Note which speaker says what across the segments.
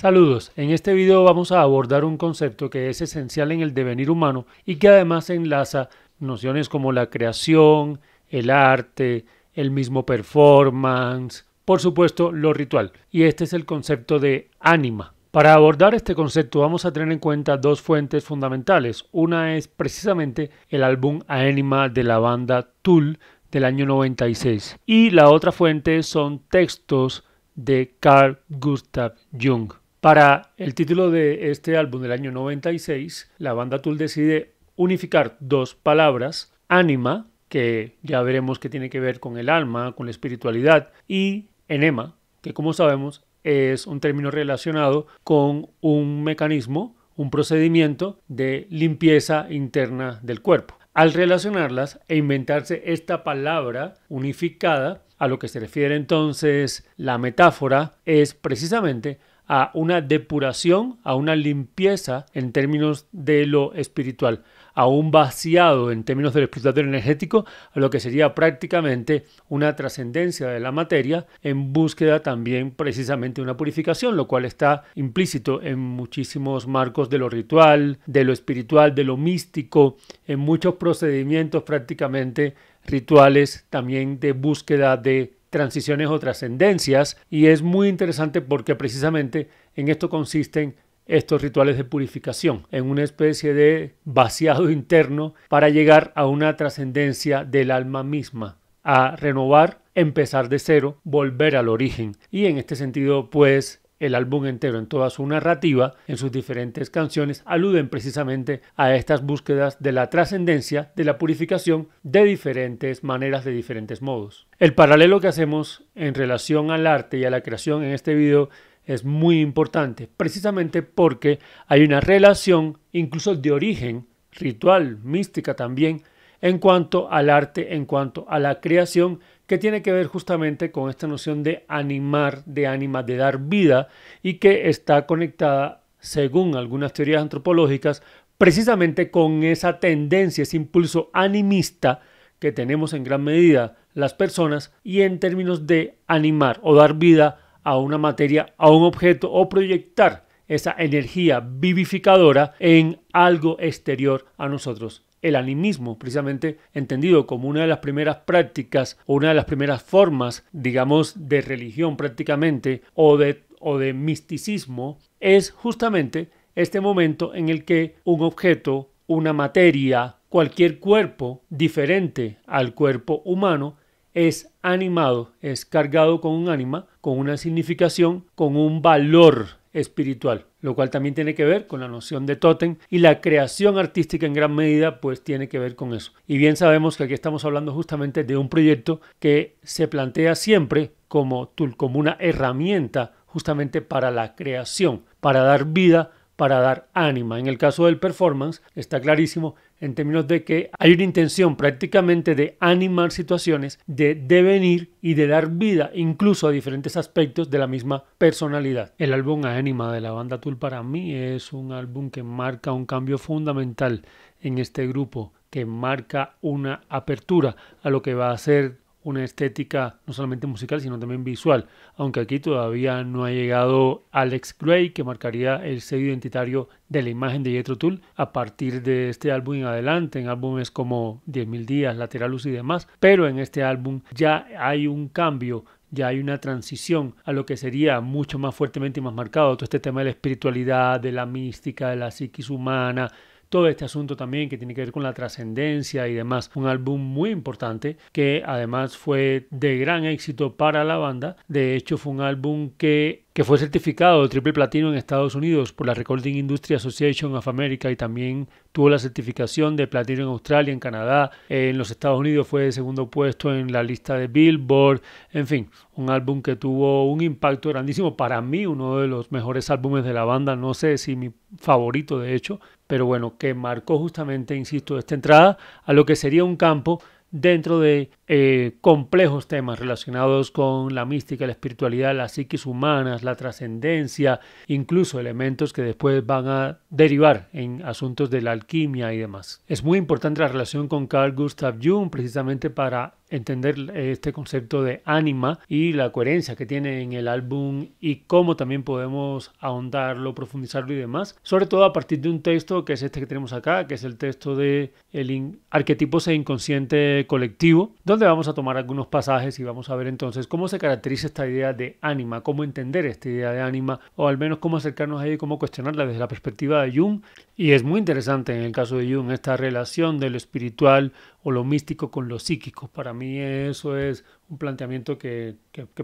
Speaker 1: Saludos, en este video vamos a abordar un concepto que es esencial en el devenir humano y que además enlaza nociones como la creación, el arte, el mismo performance, por supuesto lo ritual, y este es el concepto de ánima. Para abordar este concepto vamos a tener en cuenta dos fuentes fundamentales. Una es precisamente el álbum ánima de la banda Tool del año 96 y la otra fuente son textos de Carl Gustav Jung. Para el título de este álbum del año 96, la banda Tool decide unificar dos palabras, ánima, que ya veremos que tiene que ver con el alma, con la espiritualidad, y enema, que como sabemos es un término relacionado con un mecanismo, un procedimiento de limpieza interna del cuerpo. Al relacionarlas e inventarse esta palabra unificada, a lo que se refiere entonces la metáfora es precisamente a una depuración, a una limpieza en términos de lo espiritual, a un vaciado en términos del explotador energético, a lo que sería prácticamente una trascendencia de la materia en búsqueda también precisamente de una purificación, lo cual está implícito en muchísimos marcos de lo ritual, de lo espiritual, de lo místico, en muchos procedimientos prácticamente rituales también de búsqueda de transiciones o trascendencias y es muy interesante porque precisamente en esto consisten estos rituales de purificación, en una especie de vaciado interno para llegar a una trascendencia del alma misma, a renovar, empezar de cero, volver al origen. Y en este sentido, pues el álbum entero, en toda su narrativa, en sus diferentes canciones, aluden precisamente a estas búsquedas de la trascendencia, de la purificación, de diferentes maneras, de diferentes modos. El paralelo que hacemos en relación al arte y a la creación en este video es muy importante, precisamente porque hay una relación, incluso de origen, ritual, mística también, en cuanto al arte, en cuanto a la creación que tiene que ver justamente con esta noción de animar, de ánima, de dar vida y que está conectada, según algunas teorías antropológicas, precisamente con esa tendencia, ese impulso animista que tenemos en gran medida las personas y en términos de animar o dar vida a una materia, a un objeto o proyectar esa energía vivificadora en algo exterior a nosotros el animismo, precisamente entendido como una de las primeras prácticas o una de las primeras formas, digamos, de religión prácticamente o de, misticismo, es justamente este momento en el que un objeto, una materia, cualquier cuerpo diferente al cuerpo humano es animado, es cargado con un ánima, con una significación, con un valor espiritual, lo cual también tiene que ver con la noción de tótem y la creación artística en gran medida pues tiene que ver con eso. Y bien sabemos que aquí estamos hablando justamente de un proyecto que se plantea siempre como, como una herramienta justamente para la creación, para dar vida para dar ánima. En el caso del performance está clarísimo en términos de que hay una intención prácticamente de animar situaciones, de devenir y de dar vida incluso a diferentes aspectos de la misma personalidad. El álbum Anima de la banda Tool para mí es un álbum que marca un cambio fundamental en este grupo, que marca una apertura a lo que va a ser una estética no solamente musical, sino también visual, aunque aquí todavía no ha llegado Alex Gray, que marcaría el sello identitario de la imagen de Jethro Tull a partir de este álbum en adelante, en álbumes como 10.000 días, Lateralus y demás, pero en este álbum ya hay un cambio ya hay una transición a lo que sería mucho más fuertemente y más marcado todo este tema de la espiritualidad, de la mística, de la psiquis humana, todo este asunto también que tiene que ver con la trascendencia y demás. Un álbum muy importante que además fue de gran éxito para la banda. De hecho, fue un álbum que que fue certificado de triple platino en Estados Unidos por la Recording Industry Association of America y también tuvo la certificación de platino en Australia, en Canadá, en los Estados Unidos fue de segundo puesto en la lista de Billboard, en fin, un álbum que tuvo un impacto grandísimo, para mí uno de los mejores álbumes de la banda, no sé si mi favorito de hecho, pero bueno, que marcó justamente, insisto, esta entrada a lo que sería un campo dentro de eh, complejos temas relacionados con la mística, la espiritualidad, las psiquis humanas, la trascendencia, incluso elementos que después van a derivar en asuntos de la alquimia y demás. Es muy importante la relación con Carl Gustav Jung precisamente para entender eh, este concepto de ánima y la coherencia que tiene en el álbum y cómo también podemos ahondarlo, profundizarlo y demás, sobre todo a partir de un texto que es este que tenemos acá, que es el texto de el arquetipos e inconsciente colectivo, donde vamos a tomar algunos pasajes y vamos a ver entonces cómo se caracteriza esta idea de ánima, cómo entender esta idea de ánima o al menos cómo acercarnos a ella y cómo cuestionarla desde la perspectiva de Jung y es muy interesante en el caso de Jung esta relación de lo espiritual o lo místico con lo psíquico. Para mí eso es un planteamiento que,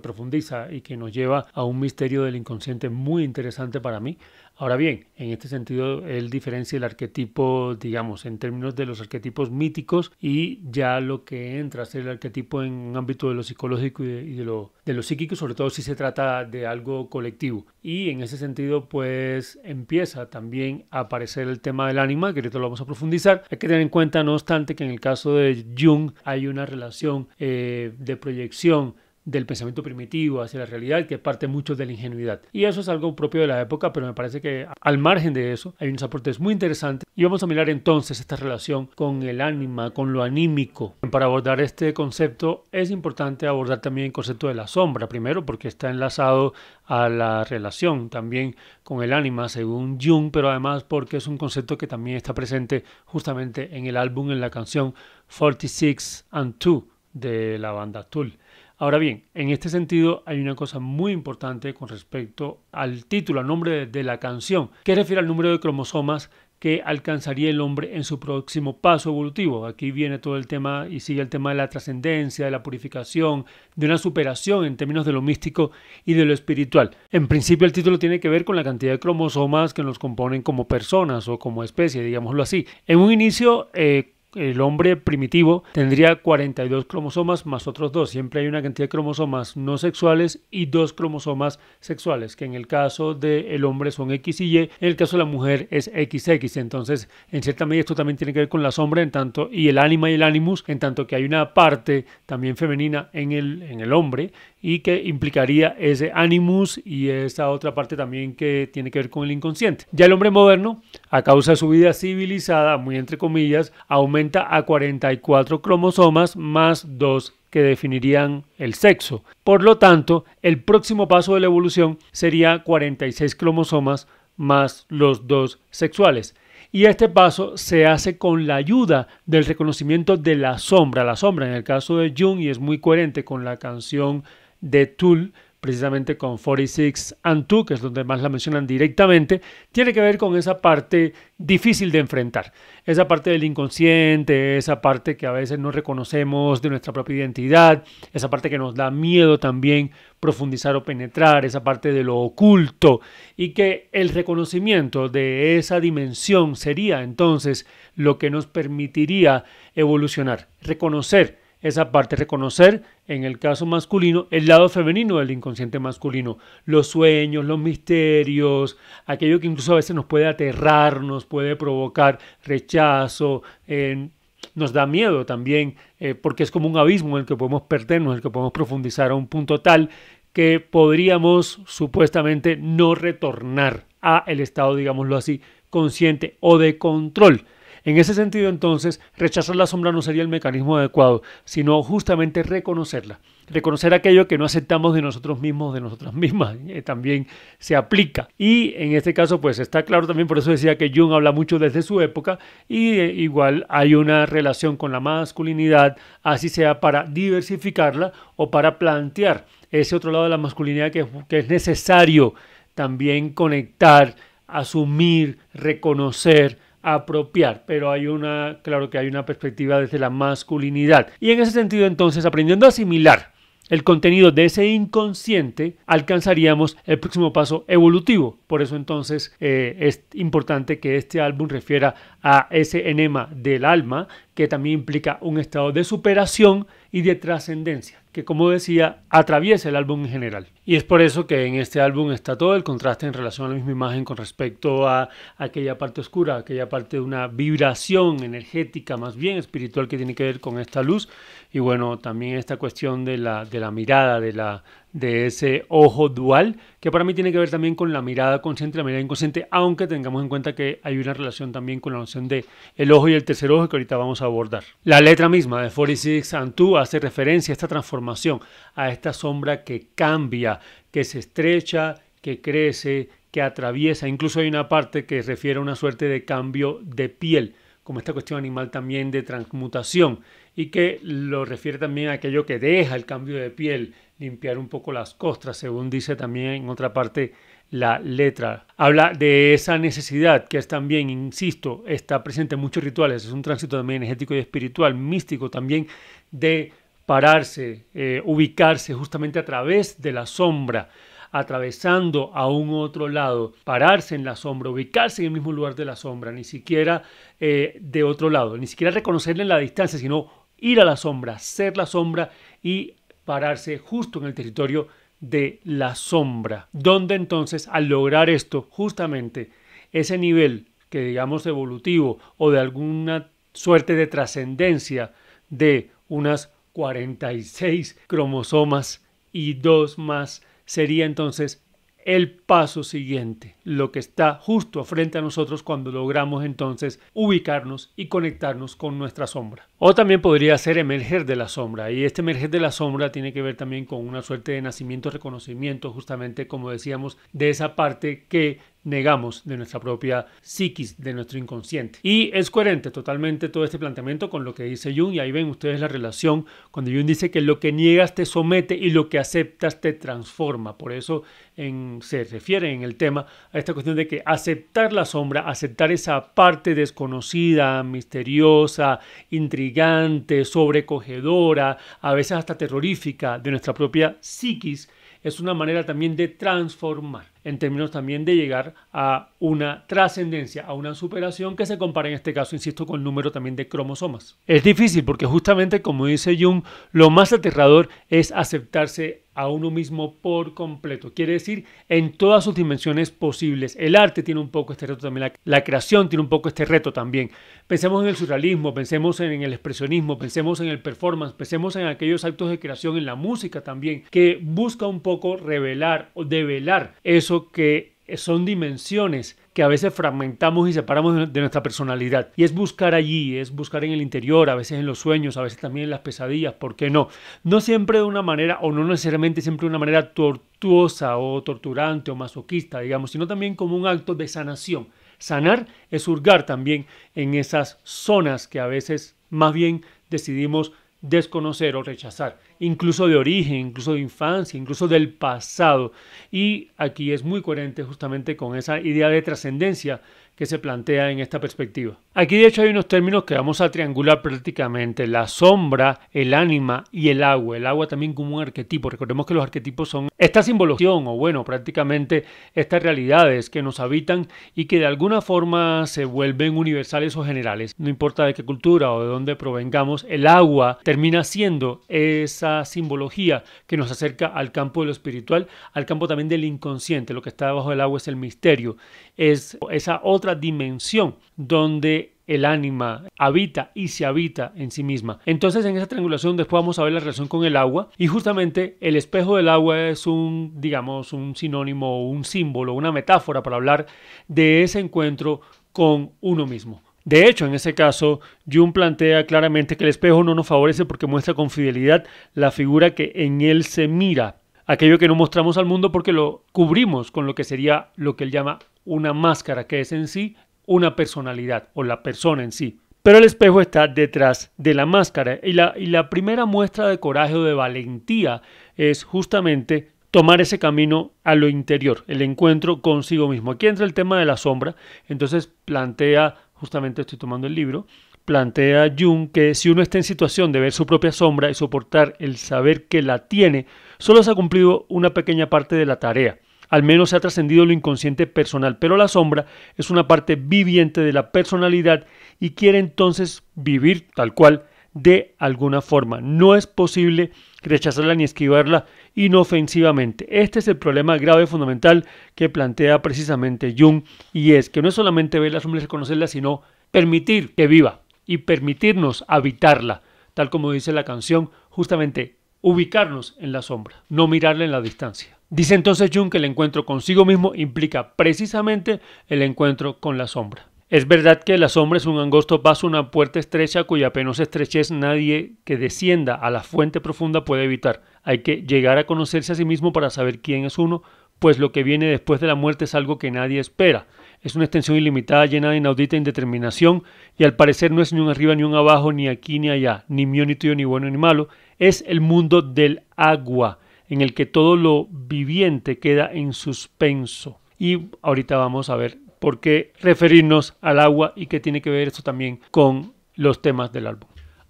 Speaker 1: profundiza y que nos lleva a un misterio del inconsciente muy interesante para mí. Ahora bien, en este sentido, él diferencia el arquetipo, digamos, en términos de los arquetipos míticos y ya lo que entra a ser el arquetipo en un ámbito de lo psicológico y, de, lo, psíquico, sobre todo si se trata de algo colectivo. Y en ese sentido, pues empieza también a aparecer el tema del ánima, que ahorita lo vamos a profundizar. Hay que tener en cuenta, no obstante, que en el caso de Jung hay una relación eh, de proyección proyección del pensamiento primitivo hacia la realidad que parte mucho de la ingenuidad. Y eso es algo propio de la época, pero me parece que al margen de eso hay unos aportes muy interesantes y vamos a mirar entonces esta relación con el ánima, con lo anímico. Para abordar este concepto es importante abordar también el concepto de la sombra, primero porque está enlazado a la relación también con el ánima según Jung, pero además porque es un concepto que también está presente justamente en el álbum, en la canción 46 and 2 de la banda Tool. Ahora bien, en este sentido hay una cosa muy importante con respecto al título, al nombre de la canción, que refiere al número de cromosomas que alcanzaría el hombre en su próximo paso evolutivo. Aquí viene todo el tema y sigue el tema de la trascendencia, de la purificación, de una superación en términos de lo místico y de lo espiritual. En principio el título tiene que ver con la cantidad de cromosomas que nos componen como personas o como especie, digámoslo así. En un inicio, eh, el hombre primitivo tendría 42 cromosomas más otros dos. Siempre hay una cantidad de cromosomas no sexuales y dos cromosomas sexuales, que en el caso del el hombre son X y Y, en el caso de la mujer es XX. Entonces, en cierta medida esto también tiene que ver con la sombra en tanto y el ánima y el animus, en tanto que hay una parte también femenina en el, en el hombre y que implicaría ese animus y esa otra parte también que tiene que ver con el inconsciente. Ya el hombre moderno, a causa de su vida civilizada, muy entre comillas, aumenta a 44 cromosomas más dos que definirían el sexo. Por lo tanto, el próximo paso de la evolución sería 46 cromosomas más los dos sexuales. Y este paso se hace con la ayuda del reconocimiento de la sombra. La sombra, en el caso de Jung, y es muy coherente con la canción de Tool, precisamente con 46 and 2, que es donde más la mencionan directamente, tiene que ver con esa parte difícil de enfrentar, esa parte del inconsciente, esa parte que a veces no reconocemos de nuestra propia identidad, esa parte que nos da miedo también profundizar o penetrar, esa parte de lo oculto, y que el reconocimiento de esa dimensión sería entonces lo que nos permitiría evolucionar, reconocer esa parte, reconocer en el caso masculino el lado femenino del inconsciente masculino, los sueños, los misterios, aquello que incluso a veces nos puede aterrar, nos puede provocar rechazo, eh, nos da miedo también, eh, porque es como un abismo en el que podemos perdernos, en el que podemos profundizar a un punto tal que podríamos supuestamente no retornar a el estado, digámoslo así, consciente o de control en ese sentido, entonces, rechazar la sombra no sería el mecanismo adecuado, sino justamente reconocerla. Reconocer aquello que no aceptamos de nosotros mismos, de nosotras mismas, eh, también se aplica. Y en este caso, pues está claro también, por eso decía que Jung habla mucho desde su época, y eh, igual hay una relación con la masculinidad, así sea para diversificarla o para plantear ese otro lado de la masculinidad que es necesario también conectar, asumir, reconocer, apropiar, pero hay una, claro que hay una perspectiva desde la masculinidad. Y en ese sentido entonces, aprendiendo a asimilar el contenido de ese inconsciente, alcanzaríamos el próximo paso evolutivo. Por eso entonces eh, es importante que este álbum refiera a ese enema del alma, que también implica un estado de superación y de trascendencia, que como decía, atraviesa el álbum en general. Y es por eso que en este álbum está todo el contraste en relación a la misma imagen con respecto a aquella parte oscura, aquella parte de una vibración energética más bien espiritual que tiene que ver con esta luz. Y bueno, también esta cuestión de la, de la mirada, de la, de ese ojo dual, que para mí tiene que ver también con la mirada consciente y la mirada inconsciente, aunque tengamos en cuenta que hay una relación también con la noción de el ojo y el tercer ojo que ahorita vamos a abordar. La letra misma de 46 and hace referencia a esta transformación, a esta sombra que cambia, que se estrecha, que crece, que atraviesa. Incluso hay una parte que refiere a una suerte de cambio de piel, como esta cuestión animal también de transmutación y que lo refiere también a aquello que deja el cambio de piel, limpiar un poco las costras, según dice también en otra parte la letra. Habla de esa necesidad que es también, insisto, está presente en muchos rituales, es un tránsito también energético y espiritual, místico también, de pararse, eh, ubicarse justamente a través de la sombra, atravesando a un otro lado, pararse en la sombra, ubicarse en el mismo lugar de la sombra, ni siquiera eh, de otro lado, ni siquiera reconocerle en la distancia, sino ir a la sombra, ser la sombra y pararse justo en el territorio de la sombra, donde entonces al lograr esto, justamente ese nivel que digamos evolutivo o de alguna suerte de trascendencia de unas 46 cromosomas y dos más sería entonces el paso siguiente, lo que está justo frente a nosotros cuando logramos entonces ubicarnos y conectarnos con nuestra sombra. O también podría ser emerger de la sombra, y este emerger de la sombra tiene que ver también con una suerte de nacimiento, reconocimiento, justamente como decíamos, de esa parte que negamos de nuestra propia psiquis, de nuestro inconsciente. Y es coherente totalmente todo este planteamiento con lo que dice Jung, y ahí ven ustedes la relación cuando Jung dice que lo que niegas te somete y lo que aceptas te transforma. Por eso se refiere en el tema a esta cuestión de que aceptar la sombra, aceptar esa parte desconocida, misteriosa, intrigante, sobrecogedora, a veces hasta terrorífica de nuestra propia psiquis, es una manera también de transformar, en términos también de llegar a una trascendencia, a una superación que se compara en este caso, insisto, con el número también de cromosomas. Es difícil porque justamente, como dice Jung, lo más aterrador es aceptarse a uno mismo por completo. Quiere decir, en todas sus dimensiones posibles. El arte tiene un poco este reto también, la, creación tiene un poco este reto también. Pensemos en el surrealismo, pensemos en el expresionismo, pensemos en el performance, pensemos en aquellos actos de creación en la música también, que busca un poco revelar o develar eso que son dimensiones que a veces fragmentamos y separamos de nuestra personalidad. Y es buscar allí, es buscar en el interior, a veces en los sueños, a veces también en las pesadillas, ¿por qué no? No siempre de una manera, o no necesariamente siempre de una manera tortuosa o torturante o masoquista, digamos, sino también como un acto de sanación. Sanar es hurgar también en esas zonas que a veces más bien decidimos desconocer o rechazar, incluso de origen, incluso de infancia, incluso del pasado. Y aquí es muy coherente justamente con esa idea de trascendencia que se plantea en esta perspectiva. Aquí de hecho hay unos términos que vamos a triangular prácticamente, la sombra, el ánima y el agua. El agua también como un arquetipo, recordemos que los arquetipos son esta simbología o bueno, prácticamente estas realidades que nos habitan y que de alguna forma se vuelven universales o generales. No importa de qué cultura o de dónde provengamos, el agua termina siendo esa simbología que nos acerca al campo de lo espiritual, al campo también del inconsciente, lo que está debajo del agua es el misterio, es esa otra dimensión donde el ánima habita y se habita en sí misma. Entonces en esa triangulación después vamos a ver la relación con el agua y justamente el espejo del agua es un, digamos, un sinónimo, un símbolo, una metáfora para hablar de ese encuentro con uno mismo. De hecho, en ese caso, Jung plantea claramente que el espejo no nos favorece porque muestra con fidelidad la figura que en él se mira aquello que no mostramos al mundo porque lo cubrimos con lo que sería lo que él llama una máscara, que es en sí una personalidad o la persona en sí. Pero el espejo está detrás de la máscara y la, primera muestra de coraje o de valentía es justamente tomar ese camino a lo interior, el encuentro consigo mismo. Aquí entra el tema de la sombra, entonces plantea, justamente estoy tomando el libro, plantea Jung que si uno está en situación de ver su propia sombra y soportar el saber que la tiene, solo se ha cumplido una pequeña parte de la tarea. Al menos se ha trascendido lo inconsciente personal, pero la sombra es una parte viviente de la personalidad y quiere entonces vivir tal cual de alguna forma. No es posible rechazarla ni esquivarla inofensivamente. Este es el problema grave y fundamental que plantea precisamente Jung y es que no es solamente ver la sombra y reconocerla, sino permitir que viva, y permitirnos habitarla, tal como dice la canción, justamente ubicarnos en la sombra, no mirarla en la distancia. Dice entonces Jung que el encuentro consigo mismo implica precisamente el encuentro con la sombra. Es verdad que la sombra es un angosto paso, una puerta estrecha cuya penosa estrechez nadie que descienda a la fuente profunda puede evitar. Hay que llegar a conocerse a sí mismo para saber quién es uno, pues lo que viene después de la muerte es algo que nadie espera. Es una extensión ilimitada, llena de inaudita indeterminación, y al parecer no es ni un arriba ni un abajo, ni aquí ni allá, ni mío ni tuyo, ni bueno ni malo. Es el mundo del agua, en el que todo lo viviente queda en suspenso. Y ahorita vamos a ver por qué referirnos al agua y qué tiene que ver esto también con los temas del álbum.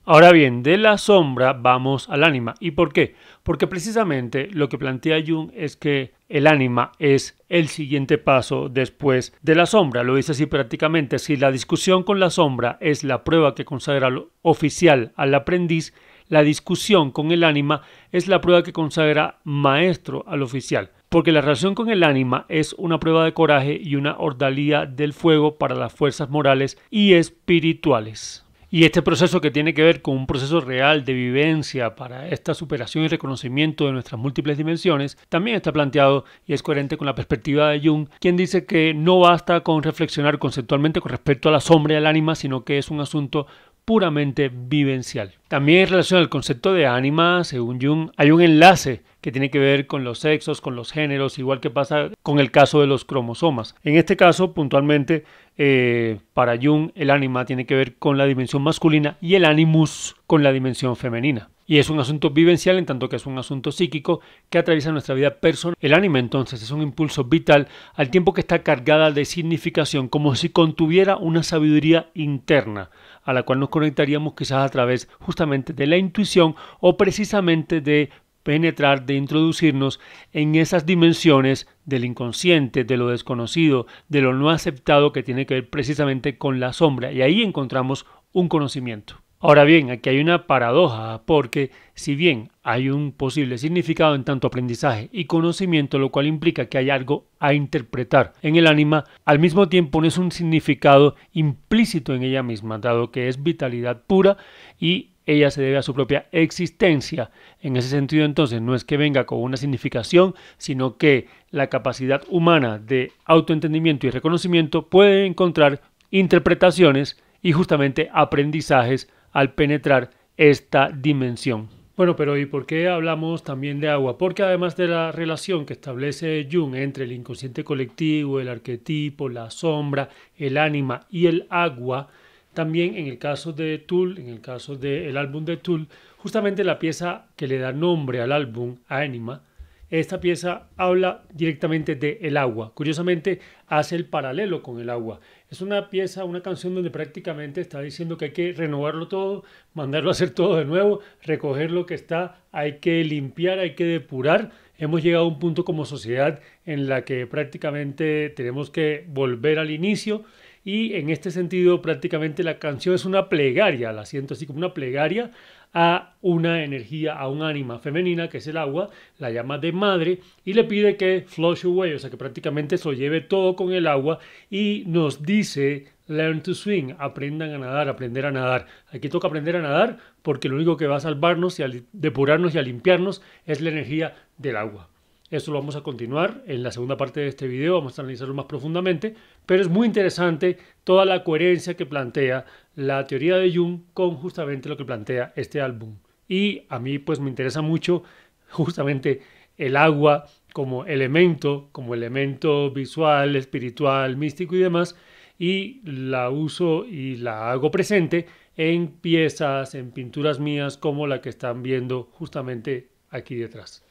Speaker 1: Ahora bien, de la sombra vamos al ánima. ¿Y por qué? Porque precisamente lo que plantea Jung es que el ánima es el siguiente paso después de la sombra. Lo dice así prácticamente. Si la discusión con la sombra es la prueba que consagra lo oficial al aprendiz, la discusión con el ánima es la prueba que consagra maestro al oficial, porque la relación con el ánima es una prueba de coraje y una ordalía del fuego para las fuerzas morales y espirituales. Y este proceso que tiene que ver con un proceso real de vivencia para esta superación y reconocimiento de nuestras múltiples dimensiones también está planteado y es coherente con la perspectiva de Jung, quien dice que no basta con reflexionar conceptualmente con respecto a la sombra y al ánima, sino que es un asunto puramente vivencial. También en relación al concepto de ánima, según Jung, hay un enlace que tiene que ver con los sexos, con los géneros, igual que pasa con el caso de los cromosomas. En este caso, puntualmente, eh, para Jung, el ánima tiene que ver con la dimensión masculina y el animus con la dimensión femenina. Y es un asunto vivencial en tanto que es un asunto psíquico que atraviesa nuestra vida personal. El anime entonces es un impulso vital al tiempo que está cargada de significación, como si contuviera una sabiduría interna, a la cual nos conectaríamos quizás a través justamente de la intuición o precisamente de penetrar, de introducirnos en esas dimensiones del inconsciente, de lo desconocido, de lo no aceptado que tiene que ver precisamente con la sombra. Y ahí encontramos un conocimiento. Ahora bien, aquí hay una paradoja, porque si bien hay un posible significado en tanto aprendizaje y conocimiento, lo cual implica que hay algo a interpretar en el ánima, al mismo tiempo no es un significado implícito en ella misma, dado que es vitalidad pura y ella se debe a su propia existencia. En ese sentido, entonces, no es que venga con una significación, sino que la capacidad humana de autoentendimiento y reconocimiento puede encontrar interpretaciones y justamente aprendizajes al penetrar esta dimensión. Bueno, pero ¿y por qué hablamos también de agua? Porque además de la relación que establece Jung entre el inconsciente colectivo, el arquetipo, la sombra, el ánima y el agua, también en el caso de Tool, en el caso del álbum de Tool, justamente la pieza que le da nombre al álbum, Anima, esta pieza habla directamente de el agua. Curiosamente, hace el paralelo con el agua. Es una pieza, una canción donde prácticamente está diciendo que hay que renovarlo todo, mandarlo a hacer todo de nuevo, recoger lo que está, hay que limpiar, hay que depurar. Hemos llegado a un punto como sociedad en la que prácticamente tenemos que volver al inicio y en este sentido prácticamente la canción es una plegaria, la siento así como una plegaria a una energía, a un ánima femenina, que es el agua, la llama de madre, y le pide que flush away, o sea que prácticamente se lo lleve todo con el agua, y nos dice Learn to swing, aprendan a nadar, aprender a nadar. Aquí toca aprender a nadar porque lo único que va a salvarnos y a depurarnos y a limpiarnos es la energía del agua. Eso lo vamos a continuar en la segunda parte de este video, vamos a analizarlo más profundamente, pero es muy interesante toda la coherencia que plantea la teoría de Jung con justamente lo que plantea este álbum. Y a mí pues me interesa mucho justamente el agua como elemento, como elemento visual, espiritual, místico y demás, y la uso y la hago presente en piezas, en pinturas mías como la que están viendo justamente aquí detrás.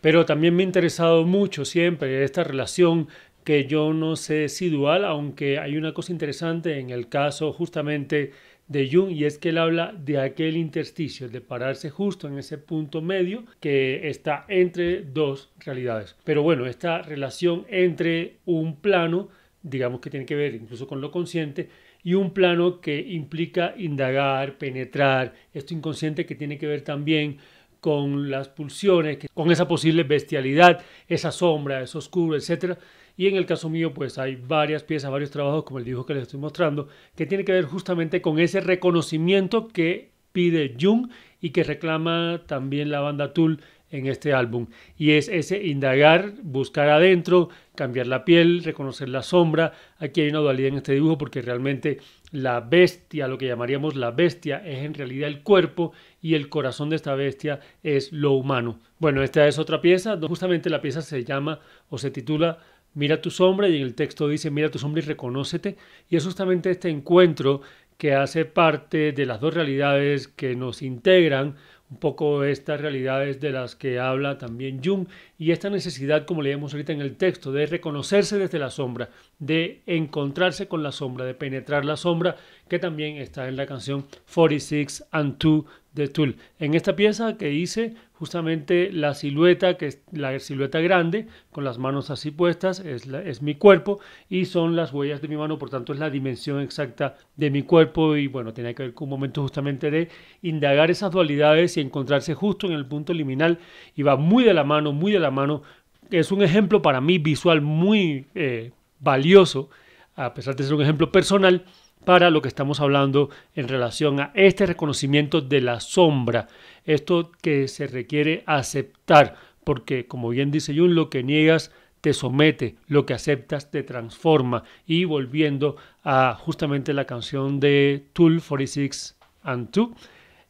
Speaker 1: Pero también me ha interesado mucho siempre esta relación que yo no sé si dual, aunque hay una cosa interesante en el caso justamente de Jung y es que él habla de aquel intersticio, de pararse justo en ese punto medio que está entre dos realidades. Pero bueno, esta relación entre un plano, digamos que tiene que ver incluso con lo consciente, y un plano que implica indagar, penetrar, esto inconsciente que tiene que ver también con las pulsiones, con esa posible bestialidad, esa sombra, eso oscuro, etc. Y en el caso mío, pues hay varias piezas, varios trabajos, como el dijo que les estoy mostrando, que tiene que ver justamente con ese reconocimiento que pide Jung y que reclama también la banda Tool en este álbum. Y es ese indagar, buscar adentro, cambiar la piel, reconocer la sombra. Aquí hay una dualidad en este dibujo porque realmente la bestia, lo que llamaríamos la bestia, es en realidad el cuerpo y el corazón de esta bestia es lo humano. Bueno, esta es otra pieza. Justamente la pieza se llama o se titula Mira tu sombra y en el texto dice Mira tu sombra y reconócete. Y es justamente este encuentro que hace parte de las dos realidades que nos integran un poco estas realidades de las que habla también Jung y esta necesidad, como leemos ahorita en el texto, de reconocerse desde la sombra, de encontrarse con la sombra, de penetrar la sombra, que también está en la canción 46 and 2 de Tool. En esta pieza que hice justamente la silueta, que es la silueta grande, con las manos así puestas, es, es mi cuerpo y son las huellas de mi mano, por tanto es la dimensión exacta de mi cuerpo y bueno, tenía que ver con un momento justamente de indagar esas dualidades y encontrarse justo en el punto liminal y va muy de la mano, muy de la mano es un ejemplo para mí visual muy eh, valioso, a pesar de ser un ejemplo personal, para lo que estamos hablando en relación a este reconocimiento de la sombra, esto que se requiere aceptar, porque como bien dice Jun, lo que niegas te somete, lo que aceptas te transforma. Y volviendo a justamente la canción de Tool 46 and 2,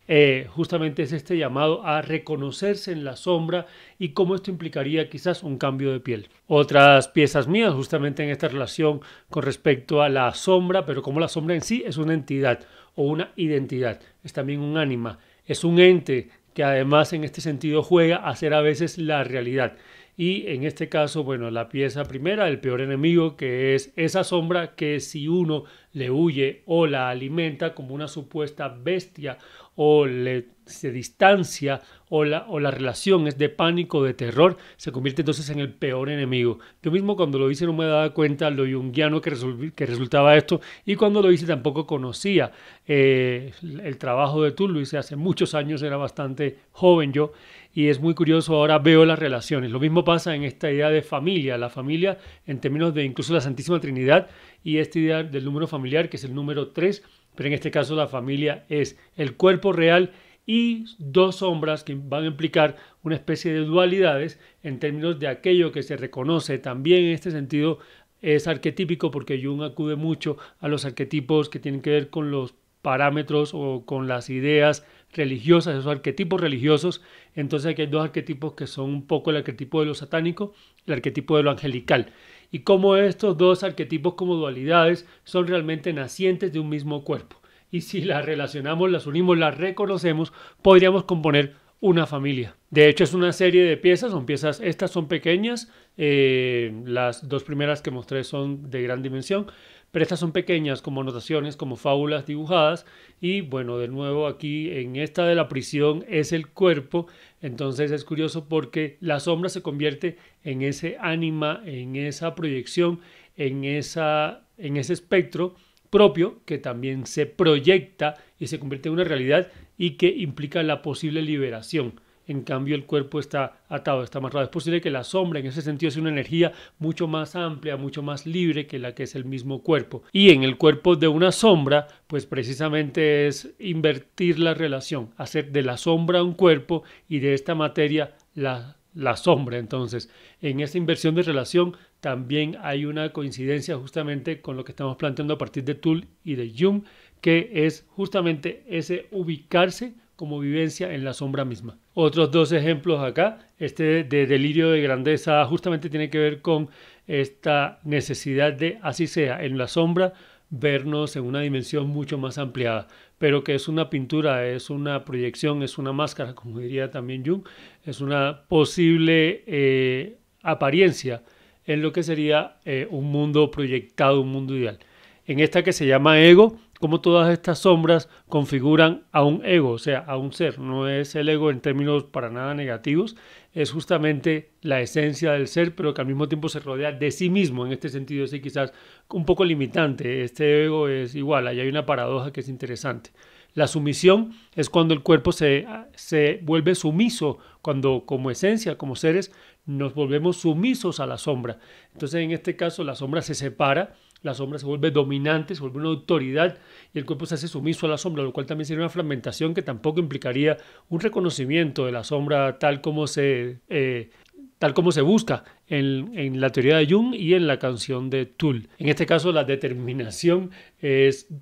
Speaker 1: eh, justamente es este llamado a reconocerse en la sombra y cómo esto implicaría quizás un cambio de piel. Otras piezas mías justamente en esta relación con respecto a la sombra, pero como la sombra en sí es una entidad o una identidad, es también un ánima, es un ente que además en este sentido juega a ser a veces la realidad. Y en este caso, bueno, la pieza primera, el peor enemigo, que es esa sombra que si uno le huye o la alimenta como una supuesta bestia o le, se distancia o la, o la relación es de pánico, de terror, se convierte entonces en el peor enemigo. Yo mismo cuando lo hice no me daba cuenta lo yunguiano que, que resultaba esto y cuando lo hice tampoco conocía eh, el trabajo de Tull, lo hice hace muchos años, era bastante joven yo y es muy curioso ahora veo las relaciones. Lo mismo pasa en esta idea de familia, la familia en términos de incluso la Santísima Trinidad y esta idea del número familiar que es el número 3 pero en este caso la familia es el cuerpo real y dos sombras que van a implicar una especie de dualidades en términos de aquello que se reconoce también en este sentido es arquetípico porque Jung acude mucho a los arquetipos que tienen que ver con los parámetros o con las ideas religiosas, esos arquetipos religiosos. Entonces aquí hay dos arquetipos que son un poco el arquetipo de lo satánico, el arquetipo de lo angelical y cómo estos dos arquetipos como dualidades son realmente nacientes de un mismo cuerpo. Y si las relacionamos, las unimos, las reconocemos, podríamos componer una familia. De hecho, es una serie de piezas, son piezas, estas son pequeñas, eh, las dos primeras que mostré son de gran dimensión, pero estas son pequeñas como anotaciones, como fábulas dibujadas. Y bueno, de nuevo aquí en esta de la prisión es el cuerpo, entonces es curioso porque la sombra se convierte en ese ánima, en esa proyección, en, esa, en ese espectro propio que también se proyecta y se convierte en una realidad y que implica la posible liberación. En cambio, el cuerpo está atado, está amarrado. Es posible que la sombra, en ese sentido, sea una energía mucho más amplia, mucho más libre que la que es el mismo cuerpo. Y en el cuerpo de una sombra, pues precisamente es invertir la relación, hacer de la sombra un cuerpo y de esta materia la, la sombra. Entonces, en esa inversión de relación también hay una coincidencia justamente con lo que estamos planteando a partir de Tull y de Jung, que es justamente ese ubicarse como vivencia en la sombra misma. Otros dos ejemplos acá, este de delirio de grandeza justamente tiene que ver con esta necesidad de, así sea, en la sombra, vernos en una dimensión mucho más ampliada, pero que es una pintura, es una proyección, es una máscara, como diría también Jung, es una posible eh, apariencia en lo que sería eh, un mundo proyectado, un mundo ideal. En esta que se llama ego, como todas estas sombras configuran a un ego, o sea, a un ser. No es el ego en términos para nada negativos, es justamente la esencia del ser, pero que al mismo tiempo se rodea de sí mismo. En este sentido, es quizás un poco limitante. Este ego es igual, ahí hay una paradoja que es interesante. La sumisión es cuando el cuerpo se, se vuelve sumiso, cuando como esencia, como seres, nos volvemos sumisos a la sombra. Entonces en este caso la sombra se separa, la sombra se vuelve dominante, se vuelve una autoridad y el cuerpo se hace sumiso a la sombra, lo cual también sería una fragmentación que tampoco implicaría un reconocimiento de la sombra tal como se, eh, tal como se busca en, la teoría de Jung y en la canción de Tull. En este caso la determinación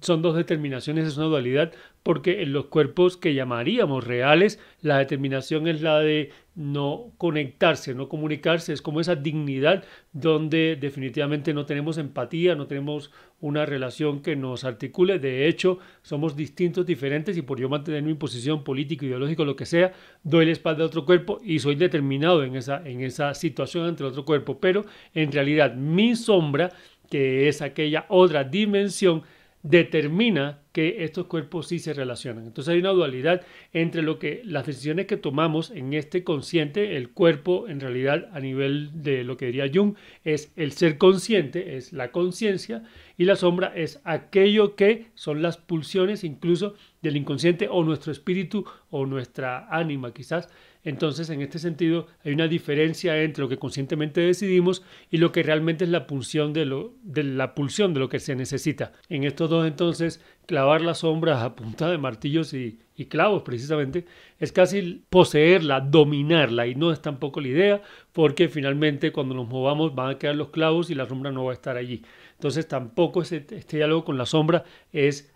Speaker 1: son dos determinaciones, es una dualidad porque en los cuerpos que llamaríamos reales, la determinación es la de no conectarse, no comunicarse, es como esa dignidad donde definitivamente no tenemos empatía, no tenemos una relación que nos articule, de hecho somos distintos, diferentes y por yo mantener mi posición político, ideológico, lo que sea, doy la espalda a otro cuerpo y soy determinado en esa, en esa situación ante otro cuerpo, pero en realidad mi sombra, que es aquella otra dimensión, determina que estos cuerpos sí se relacionan. Entonces hay una dualidad entre lo que las decisiones que tomamos en este consciente, el cuerpo en realidad a nivel de lo que diría Jung es el ser consciente, es la conciencia y la sombra es aquello que son las pulsiones incluso del inconsciente o nuestro espíritu o nuestra ánima quizás entonces, en este sentido, hay una diferencia entre lo que conscientemente decidimos y lo que realmente es la pulsión de, lo, la pulsión de lo que se necesita. En estos dos, entonces, clavar las sombras a punta de martillos y, clavos, precisamente, es casi poseerla, dominarla, y no es tampoco la idea, porque finalmente cuando nos movamos van a quedar los clavos y la sombra no va a estar allí. Entonces, tampoco este, diálogo con la sombra es,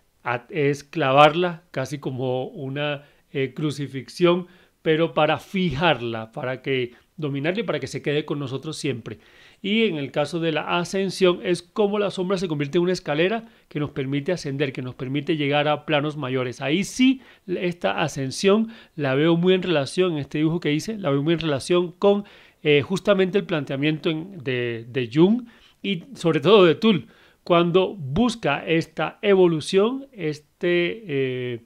Speaker 1: es clavarla casi como una eh, crucifixión pero para fijarla, para que dominarla y para que se quede con nosotros siempre. Y en el caso de la ascensión es como la sombra se convierte en una escalera que nos permite ascender, que nos permite llegar a planos mayores. Ahí sí, esta ascensión la veo muy en relación, este dibujo que hice, la veo muy en relación con eh, justamente el planteamiento de, Jung y sobre todo de Tull, cuando busca esta evolución, este, eh,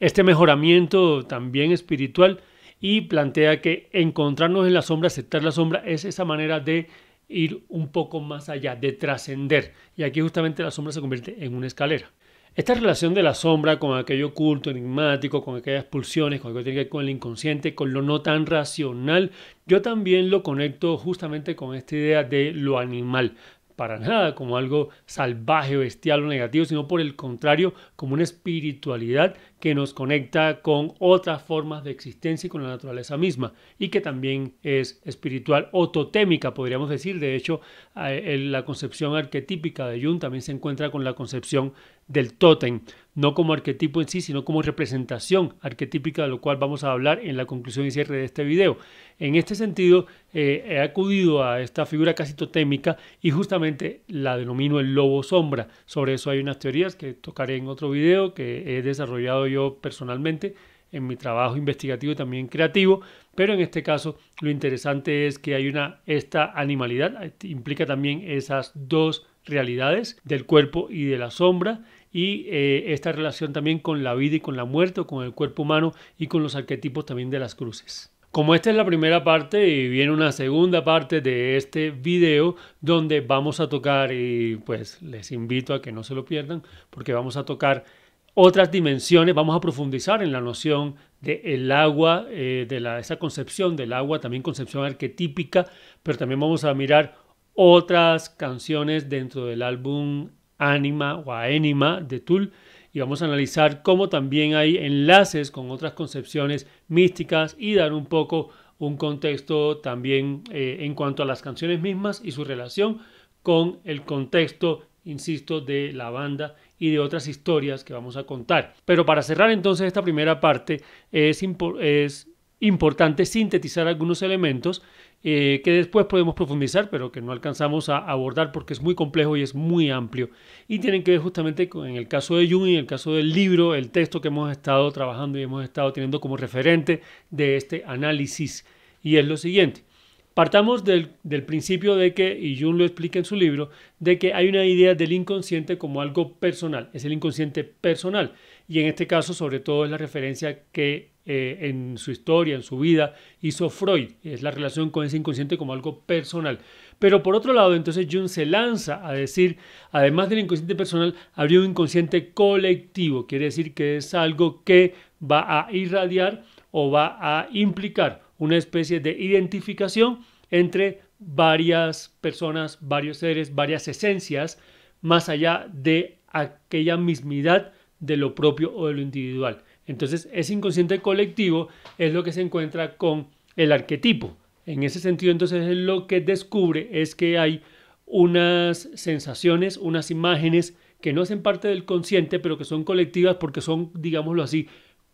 Speaker 1: este mejoramiento también espiritual y plantea que encontrarnos en la sombra, aceptar la sombra, es esa manera de ir un poco más allá, de trascender. Y aquí justamente la sombra se convierte en una escalera. Esta relación de la sombra con aquello oculto, enigmático, con aquellas pulsiones, con lo que tiene que ver con el inconsciente, con lo no tan racional, yo también lo conecto justamente con esta idea de lo animal para nada como algo salvaje, bestial o negativo, sino por el contrario, como una espiritualidad que nos conecta con otras formas de existencia y con la naturaleza misma, y que también es espiritual o totémica, podríamos decir. De hecho, eh, la concepción arquetípica de Jung también se encuentra con la concepción del tótem, no como arquetipo en sí, sino como representación arquetípica, de lo cual vamos a hablar en la conclusión y cierre de este video. En este sentido, eh, he acudido a esta figura casi totémica y justamente la denomino el lobo sombra. Sobre eso hay unas teorías que tocaré en otro video que he desarrollado yo personalmente en mi trabajo investigativo y también creativo, pero en este caso lo interesante es que hay una esta animalidad implica también esas dos realidades del cuerpo y de la sombra y eh, esta relación también con la vida y con la muerte, con el cuerpo humano y con los arquetipos también de las cruces. Como esta es la primera parte y viene una segunda parte de este video donde vamos a tocar y pues les invito a que no se lo pierdan porque vamos a tocar otras dimensiones, vamos a profundizar en la noción del el agua, eh, de la, esa concepción del agua, también concepción arquetípica, pero también vamos a mirar otras canciones dentro del álbum Anima o ánima de tul y vamos a analizar cómo también hay enlaces con otras concepciones místicas y dar un poco un contexto también eh, en cuanto a las canciones mismas y su relación con el contexto, insisto, de la banda y de otras historias que vamos a contar. Pero para cerrar entonces esta primera parte es importante sintetizar algunos elementos eh, que después podemos profundizar, pero que no alcanzamos a abordar porque es muy complejo y es muy amplio. Y tienen que ver justamente con, en el caso de Jung y en el caso del libro, el texto que hemos estado trabajando y hemos estado teniendo como referente de este análisis. Y es lo siguiente. Partamos del, del, principio de que, y Jung lo explica en su libro, de que hay una idea del inconsciente como algo personal, es el inconsciente personal y en este caso sobre todo es la referencia que eh, en su historia, en su vida, hizo Freud, es la relación con ese inconsciente como algo personal. Pero por otro lado, entonces Jung se lanza a decir, además del inconsciente personal, habría un inconsciente colectivo, quiere decir que es algo que va a irradiar o va a implicar una especie de identificación entre varias personas, varios seres, varias esencias, más allá de aquella mismidad de lo propio o de lo individual. Entonces, ese inconsciente colectivo es lo que se encuentra con el arquetipo. En ese sentido, entonces, lo que descubre es que hay unas sensaciones, unas imágenes que no hacen parte del consciente, pero que son colectivas porque son, digámoslo así,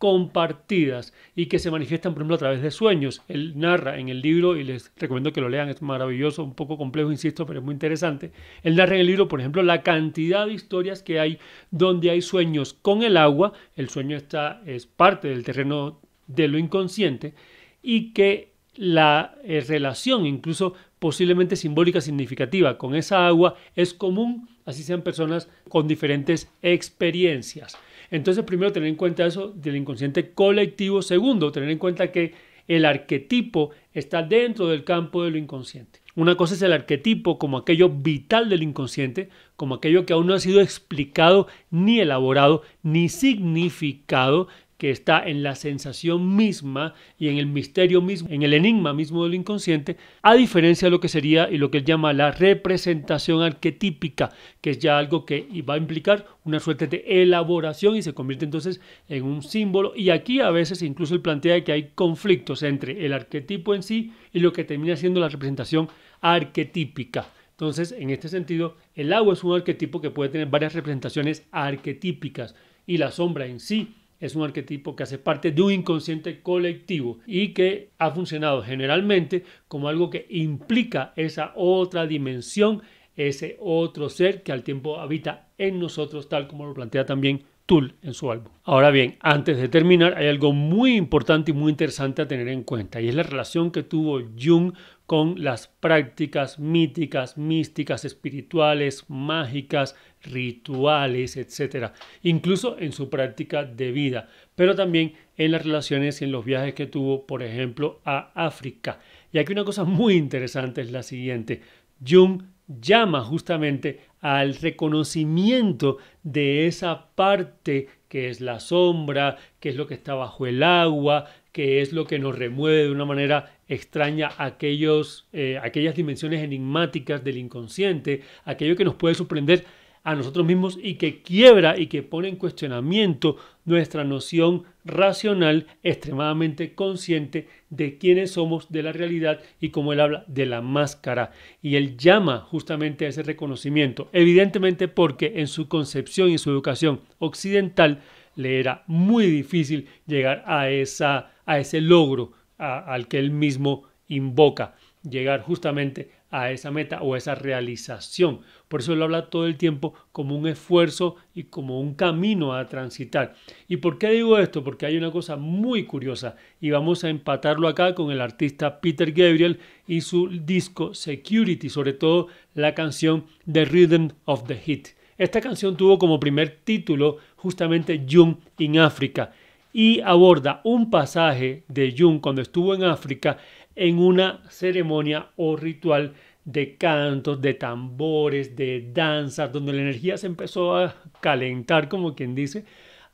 Speaker 1: compartidas y que se manifiestan, por ejemplo, a través de sueños. Él narra en el libro, y les recomiendo que lo lean, es maravilloso, un poco complejo, insisto, pero es muy interesante. Él narra en el libro, por ejemplo, la cantidad de historias que hay donde hay sueños con el agua, el sueño está, es parte del terreno de lo inconsciente, y que la eh, relación, incluso posiblemente simbólica significativa, con esa agua es común, así sean personas con diferentes experiencias. Entonces, primero, tener en cuenta eso del inconsciente colectivo. Segundo, tener en cuenta que el arquetipo está dentro del campo de lo inconsciente. Una cosa es el arquetipo como aquello vital del inconsciente, como aquello que aún no ha sido explicado, ni elaborado, ni significado, que está en la sensación misma y en el misterio mismo, en el enigma mismo del inconsciente, a diferencia de lo que sería y lo que él llama la representación arquetípica, que es ya algo que va a implicar una suerte de elaboración y se convierte entonces en un símbolo. Y aquí a veces incluso él plantea que hay conflictos entre el arquetipo en sí y lo que termina siendo la representación arquetípica. Entonces, en este sentido, el agua es un arquetipo que puede tener varias representaciones arquetípicas y la sombra en sí es un arquetipo que hace parte de un inconsciente colectivo y que ha funcionado generalmente como algo que implica esa otra dimensión, ese otro ser que al tiempo habita en nosotros, tal como lo plantea también Tool en su álbum. Ahora bien, antes de terminar, hay algo muy importante y muy interesante a tener en cuenta, y es la relación que tuvo Jung con las prácticas míticas, místicas, espirituales, mágicas, rituales, etc. Incluso en su práctica de vida, pero también en las relaciones y en los viajes que tuvo, por ejemplo, a África. Y aquí una cosa muy interesante es la siguiente. Jung llama justamente al reconocimiento de esa parte que es la sombra, que es lo que está bajo el agua, que es lo que nos remueve de una manera extraña, aquellos, eh, aquellas dimensiones enigmáticas del inconsciente, aquello que nos puede sorprender a nosotros mismos y que quiebra y que pone en cuestionamiento nuestra noción racional extremadamente consciente de quiénes somos, de la realidad y como él habla, de la máscara. Y él llama justamente a ese reconocimiento, evidentemente porque en su concepción y su educación occidental le era muy difícil llegar a, esa, a ese logro al que él mismo invoca, llegar justamente a esa meta o esa realización. Por eso él habla todo el tiempo como un esfuerzo y como un camino a transitar. ¿Y por qué digo esto? Porque hay una cosa muy curiosa y vamos a empatarlo acá con el artista Peter Gabriel y su disco Security, sobre todo la canción The Rhythm of the Heat. Esta canción tuvo como primer título justamente Young in Africa y aborda un pasaje de Jung cuando estuvo en África en una ceremonia o ritual de cantos, de tambores, de danzas, donde la energía se empezó a calentar, como quien dice,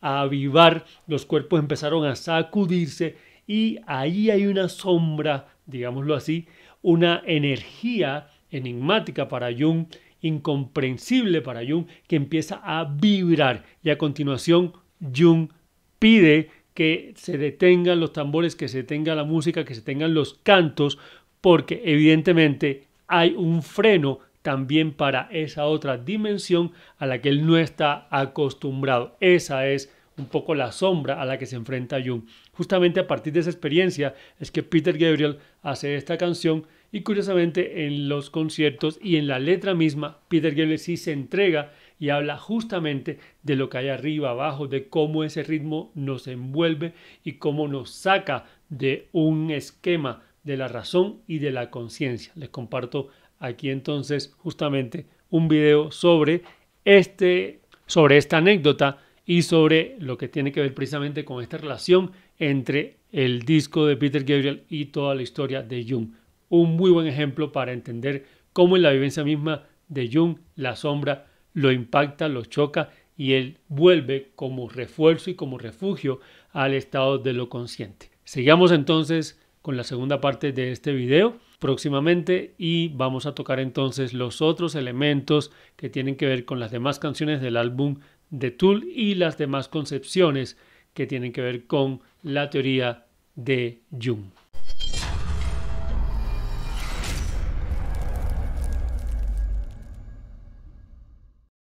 Speaker 1: a avivar, los cuerpos empezaron a sacudirse y ahí hay una sombra, digámoslo así, una energía enigmática para Jung, incomprensible para Jung, que empieza a vibrar y a continuación Jung pide que se detengan los tambores, que se detenga la música, que se tengan los cantos, porque evidentemente hay un freno también para esa otra dimensión a la que él no está acostumbrado. Esa es un poco la sombra a la que se enfrenta Jung. Justamente a partir de esa experiencia es que Peter Gabriel hace esta canción y curiosamente en los conciertos y en la letra misma, Peter Gabriel sí se entrega y habla justamente de lo que hay arriba, abajo, de cómo ese ritmo nos envuelve y cómo nos saca de un esquema de la razón y de la conciencia. Les comparto aquí entonces justamente un video sobre este sobre esta anécdota y sobre lo que tiene que ver precisamente con esta relación entre el disco de Peter Gabriel y toda la historia de Jung. Un muy buen ejemplo para entender cómo en la vivencia misma de Jung la sombra lo impacta, lo choca y él vuelve como refuerzo y como refugio al estado de lo consciente. Seguimos entonces con la segunda parte de este video próximamente y vamos a tocar entonces los otros elementos que tienen que ver con las demás canciones del álbum de Tool y las demás concepciones que tienen que ver con la teoría de Jung.